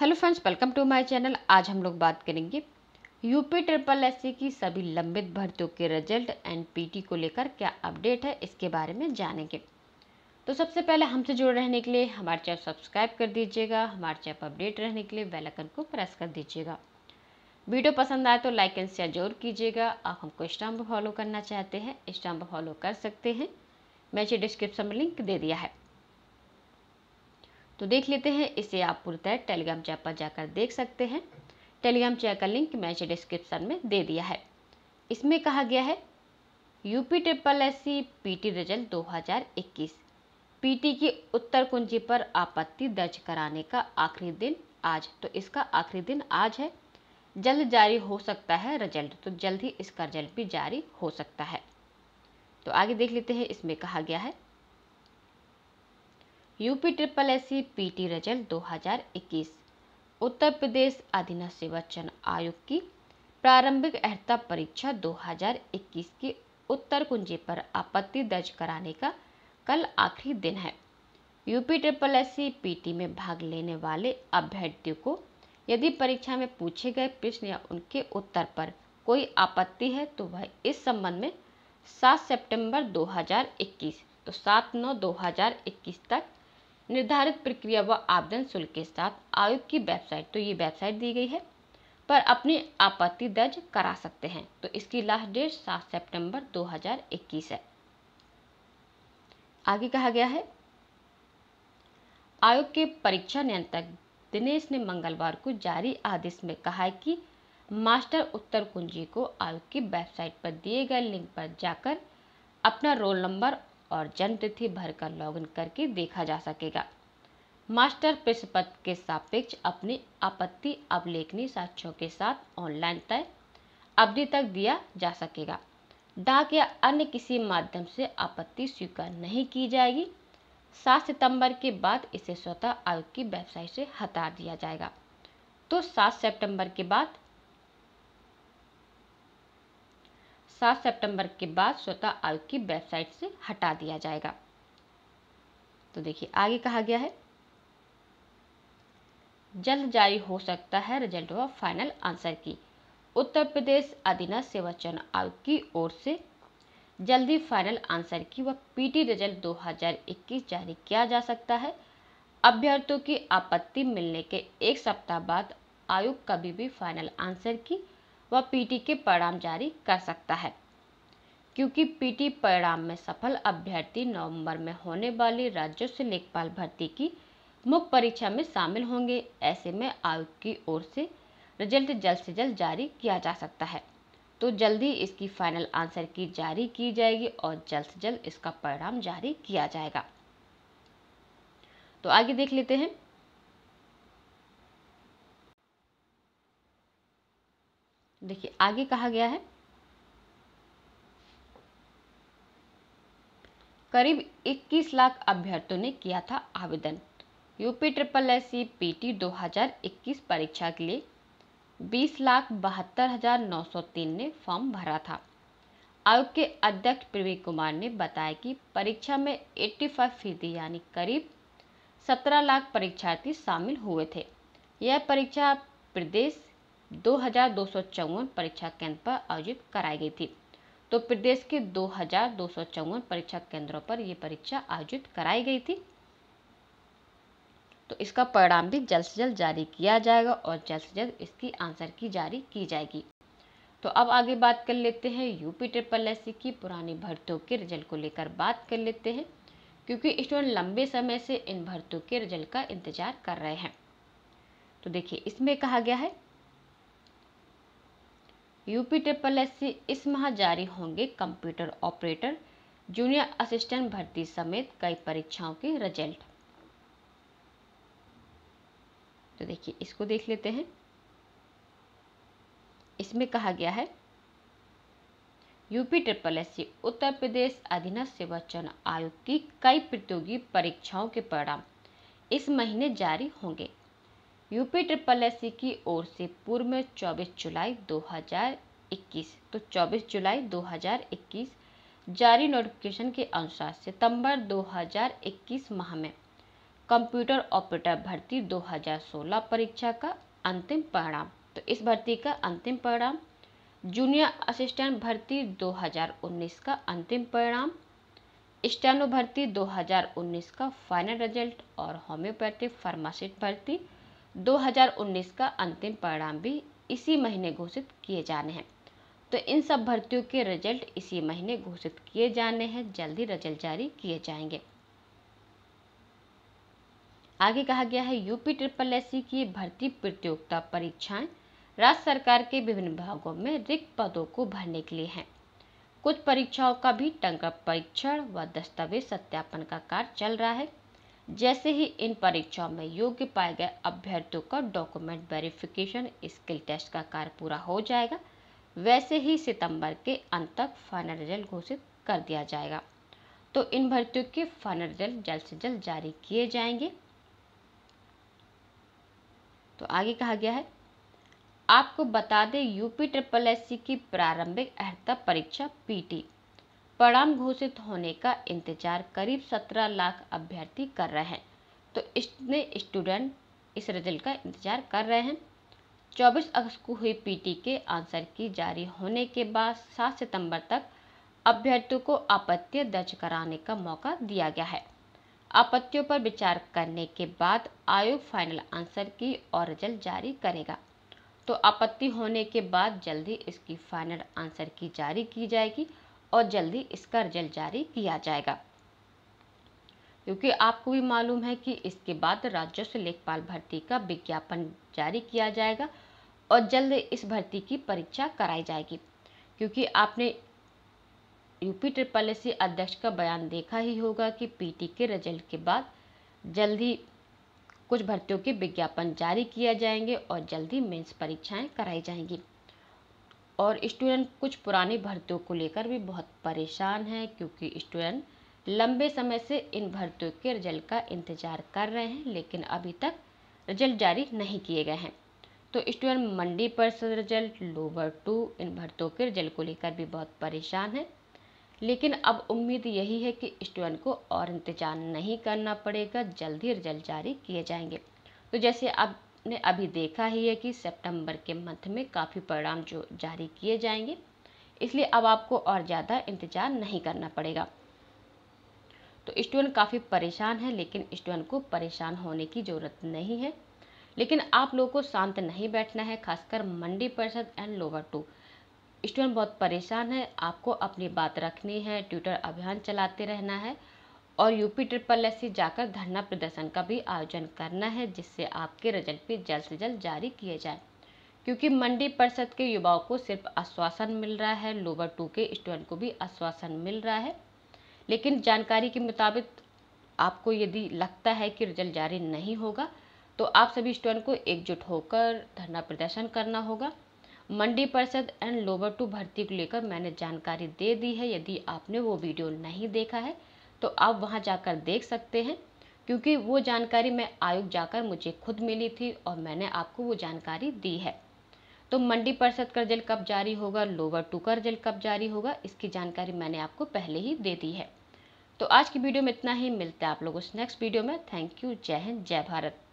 hello friends welcome to my channel आज हम लोग बात करेंगे यूपी ट्रिपल एस की सभी लंबित भर्तियों के रिजल्ट एंड पीटी को लेकर क्या अपडेट है इसके बारे में जानेंगे तो सबसे पहले हमसे जुड़े रहने के लिए हमारे चैनल सब्सक्राइब कर दीजिएगा हमारे चैनल अपडेट रहने के लिए बेलकन को प्रेस कर दीजिएगा वीडियो पसंद आए तो लाइक एंड शेयर जरूर कीजिएगा आप हमको इंस्टाम पर फॉलो करना चाहते हैं इंस्टाम पर फॉलो कर सकते हैं मैं इसे डिस्क्रिप्शन में लिंक दे दिया है तो देख लेते हैं इसे आप पूर्णतः टेलीग्राम चैप पर जाकर देख सकते हैं टेलीग्राम चैप का लिंक मैंने डिस्क्रिप्शन में दे दिया है इसमें कहा गया है UP triple S C P T result दो हज़ार इक्कीस पी टी की उत्तर कुंजी पर आपत्ति दर्ज कराने का आखिरी दिन आज तो इसका आखिरी दिन आज है जल्द जारी हो सकता है रिजल्ट तो जल्द ही इसका रिजल्ट भी जारी हो सकता है तो आगे देख लेते हैं इसमें कहा गया है UP triple S C P T result 2021 Uttar Pradesh अधीन चयन आयोग की प्रारंभिक अहता परीक्षा 2021 की उत्तर कुंजी पर आपत्ति दर्ज कराने का कल आखिरी दिन है UP triple S C P T में भाग लेने वाले अभ्यर्थियों को यदि परीक्षा में पूछे गए प्रश्न या उनके उत्तर पर कोई आपत्ति है तो वह इस संबंध में 7 सितंबर 2021 तो 7 नौ 2021 तक निर्धारित प्रक्रिया व आवेदन शुल्क के साथ आयोग की वेबसाइट तो ये वेबसाइट दी गई है पर अपनी आपत्ति दर्ज करा सकते हैं तो इसकी लास्ट डेट सात सितंबर 2021 है आगे कहा गया है आयोग के परीक्षा नियंत्रक दिनेश ने मंगलवार को जारी आदेश में कहा है कि मास्टर उत्तर कुंजी को आयोग की वेबसाइट पर दिए गए लिंक पर जाकर अपना रोल नंबर और जन्मतिथि भर का लॉगिन करके देखा जा सकेगा मास्टर पृष्ठपथ के सापेक्ष अपनी आपत्ति अवलेखनीय साक्ष्यों के साथ ऑनलाइन तय अवधि तक दिया जा सकेगा डाक या अन्य किसी माध्यम से आपत्ति स्वीकार नहीं की जाएगी सात सितंबर के बाद इसे स्वतः आयोग की वेबसाइट से हटा दिया जाएगा तो सात सितंबर के बाद सात सितंबर के बाद स्वतः आयोग की वेबसाइट से हटा दिया जाएगा तो देखिए आगे कहा गया है जल्द जारी हो सकता है रिजल्ट व फाइनल आंसर की उत्तर प्रदेश अधीनस्थ सेवा चयन आयोग की ओर से जल्दी फाइनल आंसर की व पीटी रिजल्ट 2021 जारी किया जा सकता है अभ्यर्थियों की आपत्ति मिलने के एक सप्ताह बाद आयोग कभी भी फाइनल आंसर की वह पीटी के परिणाम जारी कर सकता है क्योंकि पीटी परिणाम में सफल अभ्यर्थी नवंबर में होने वाली राजस्व लेखपाल भर्ती की मुख्य परीक्षा में शामिल होंगे ऐसे में आयोग की ओर से रिजल्ट जल्द से जल्द जारी किया जा सकता है तो जल्दी इसकी फाइनल आंसर की जारी की जाएगी और जल्द से जल्द इसका परिणाम जारी किया जाएगा तो आगे देख लेते हैं देखिए आगे कहा गया है करीब 21 लाख अभ्यर्थियों ने किया था आवेदन UP triple S C P T दो परीक्षा के लिए बीस लाख बहत्तर हजार नौ सौ तीन ने फॉर्म भरा था आयोग के अध्यक्ष प्रवीण कुमार ने बताया कि परीक्षा में 85 फीसदी यानी करीब 17 लाख परीक्षार्थी शामिल हुए थे यह परीक्षा प्रदेश दो परीक्षा केंद्र पर आयोजित कराई गई थी तो प्रदेश के दो परीक्षा केंद्रों पर यह परीक्षा आयोजित कराई गई थी तो इसका परिणाम भी जल्द से जल्द जारी किया जाएगा और जल्द से जल्द इसकी आंसर की जारी की जाएगी तो अब आगे बात कर लेते हैं यूपी ट्रिपल एस की पुरानी भर्तियों के रिजल्ट को लेकर बात कर लेते हैं क्योंकि स्टूडेंट लंबे समय से इन भर्तियों के रिजल्ट का इंतजार कर रहे हैं तो देखिए इसमें कहा गया है यूपी ट्रिपल एस सी इस माह जारी होंगे कंप्यूटर ऑपरेटर जूनियर असिस्टेंट भर्ती समेत कई परीक्षाओं के रिजल्ट तो देखिए इसको देख लेते हैं इसमें कहा गया है UP triple S C Uttar Pradesh अधीनस्थ सेवा चयन आयोग की कई प्रतियोगी परीक्षाओं के परिणाम इस महीने जारी होंगे यूपी ट्रिपल एस की ओर से पूर्व में 24 जुलाई 2021 तो 24 जुलाई 2021 जारी नोटिफिकेशन के अनुसार सितंबर 2021 माह में कंप्यूटर ऑपरेटर भर्ती 2016 परीक्षा का अंतिम परिणाम तो इस भर्ती का अंतिम परिणाम जूनियर असिस्टेंट भर्ती 2019 का अंतिम परिणाम स्टैनो भर्ती 2019 का फाइनल रिजल्ट और होम्योपैथिक फार्मासिस्ट भर्ती 2019 का अंतिम परिणाम भी इसी महीने घोषित किए जाने हैं तो इन सब भर्तियों के रिजल्ट इसी महीने घोषित किए जाने हैं जल्दी रिजल्ट जारी किए जाएंगे आगे कहा गया है यूपी ट्रिपल एस की भर्ती प्रतियोगिता परीक्षाएं राज्य सरकार के विभिन्न भागों में रिक्त पदों को भरने के लिए हैं कुछ परीक्षाओं का भी टंका परीक्षण व दस्तावेज सत्यापन का कार्य चल रहा है जैसे ही इन परीक्षाओं में योग्य पाए गए अभ्यर्थियों का डॉक्यूमेंट वेरिफिकेशन स्किल टेस्ट का कार्य पूरा हो जाएगा वैसे ही सितंबर के अंत तक फाइनल रिजल्ट घोषित कर दिया जाएगा तो इन भर्तियों के फाइनल रिजल्ट जल्द से जल्द जारी किए जाएंगे तो आगे कहा गया है आपको बता दें यूपी ट्रिपल एस की प्रारंभिक अहता परीक्षा पीटी परिणाम घोषित होने का इंतजार करीब 17 लाख अभ्यर्थी कर रहे हैं तो इतने स्टूडेंट इस रिजल्ट का इंतजार कर रहे हैं 24 अगस्त को हुई पीटी के आंसर की जारी होने के बाद 7 सितंबर तक अभ्यर्थियों को आपत्ति दर्ज कराने का मौका दिया गया है आपत्तियों पर विचार करने के बाद आयोग फाइनल आंसर की और रिजल्ट जारी करेगा तो आपत्ति होने के बाद जल्दी इसकी फाइनल आंसर की जारी की जाएगी और जल्दी इसका रिजल्ट जारी किया जाएगा क्योंकि आपको भी मालूम है कि इसके बाद राजस्व लेखपाल भर्ती का विज्ञापन जारी किया जाएगा और जल्द इस भर्ती की परीक्षा कराई जाएगी क्योंकि आपने यूपी ट्रिपल एस अध्यक्ष का बयान देखा ही होगा कि पीटी के रिजल्ट के बाद जल्दी कुछ भर्तियों के विज्ञापन जारी किया जाएंगे और जल्दी मेंस परीक्षाएं कराई जाएंगी और स्टूडेंट कुछ पुरानी भर्तियों को लेकर भी बहुत परेशान हैं क्योंकि स्टूडेंट लंबे समय से इन भर्तियों के रिजल्ट का इंतजार कर रहे हैं लेकिन अभी तक रिजल्ट जारी नहीं किए गए हैं तो स्टूडेंट मंडी से रिजल्ट लोवर टू इन भर्तियों के रिजल्ट को लेकर भी बहुत परेशान है लेकिन अब उम्मीद यही है कि स्टूडेंट को और इंतजार नहीं करना पड़ेगा जल्द ही रिजल्ट जारी किए जाएंगे तो जैसे आप ने अभी देखा ही है कि सितंबर के मंथ में काफ़ी परिणाम जो जारी किए जाएंगे इसलिए अब आपको और ज़्यादा इंतज़ार नहीं करना पड़ेगा तो स्टूडेंट काफ़ी परेशान है लेकिन स्टूडेंट को परेशान होने की ज़रूरत नहीं है लेकिन आप लोगों को शांत नहीं बैठना है खासकर मंडी परिषद एंड लोअर टू स्टूडेंट बहुत परेशान है आपको अपनी बात रखनी है ट्विटर अभियान चलाते रहना है और यूपी ट्रिपल एस सी जाकर धरना प्रदर्शन का भी आयोजन करना है जिससे आपके रिजल्ट भी जल्द से जल्द जारी किए जाए क्योंकि मंडी परिषद के युवाओं को सिर्फ आश्वासन मिल रहा है लोवर टू के स्टूडेंट को भी आश्वासन मिल रहा है लेकिन जानकारी के मुताबिक आपको यदि लगता है कि रिजल्ट जारी नहीं होगा तो आप सभी स्टूडेंट को एकजुट होकर धरना प्रदर्शन करना होगा मंडी परिषद एंड लोवर टू भर्ती को लेकर मैंने जानकारी दे दी है यदि आपने वो वीडियो नहीं देखा है तो आप वहाँ जाकर देख सकते हैं क्योंकि वो जानकारी मैं आयोग जाकर मुझे खुद मिली थी और मैंने आपको वो जानकारी दी है तो मंडी परिषद का रिजल्ट कब जारी होगा लोअर टू का रिजल्ट कब जारी होगा इसकी जानकारी मैंने आपको पहले ही दे दी है तो आज की वीडियो में इतना ही मिलता है आप लोगों से नेक्स्ट वीडियो में थैंक यू जय हिंद जय भारत